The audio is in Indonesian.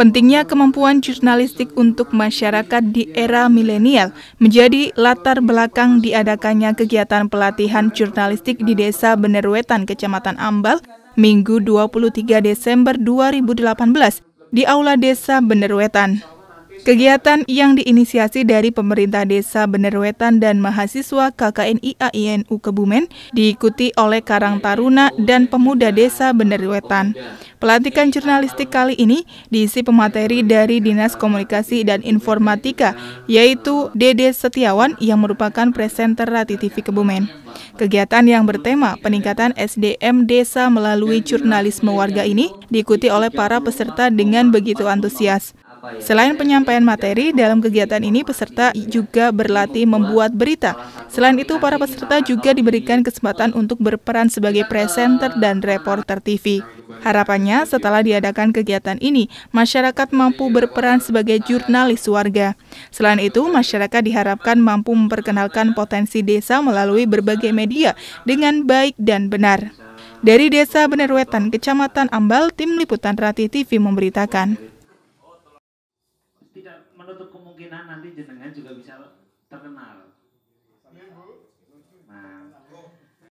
Pentingnya kemampuan jurnalistik untuk masyarakat di era milenial menjadi latar belakang diadakannya kegiatan pelatihan jurnalistik di Desa Benerwetan, Kecamatan Ambal, Minggu 23 Desember 2018 di Aula Desa Benerwetan. Kegiatan yang diinisiasi dari pemerintah desa Benerwetan dan mahasiswa KKNI AINU Kebumen diikuti oleh Karang Taruna dan pemuda desa Benerwetan. Pelantikan jurnalistik kali ini diisi pemateri dari Dinas Komunikasi dan Informatika, yaitu Dede Setiawan yang merupakan presenter Rati TV Kebumen. Kegiatan yang bertema peningkatan SDM desa melalui jurnalisme warga ini diikuti oleh para peserta dengan begitu antusias. Ya. Selain penyampaian materi, dalam kegiatan ini peserta juga berlatih membuat berita. Selain itu, para peserta juga diberikan kesempatan untuk berperan sebagai presenter dan reporter TV. Harapannya, setelah diadakan kegiatan ini, masyarakat mampu berperan sebagai jurnalis warga. Selain itu, masyarakat diharapkan mampu memperkenalkan potensi desa melalui berbagai media dengan baik dan benar. Dari Desa Benerwetan, Kecamatan Ambal, Tim Liputan Rati TV memberitakan tidak menutup kemungkinan nanti jenengan juga bisa terkenal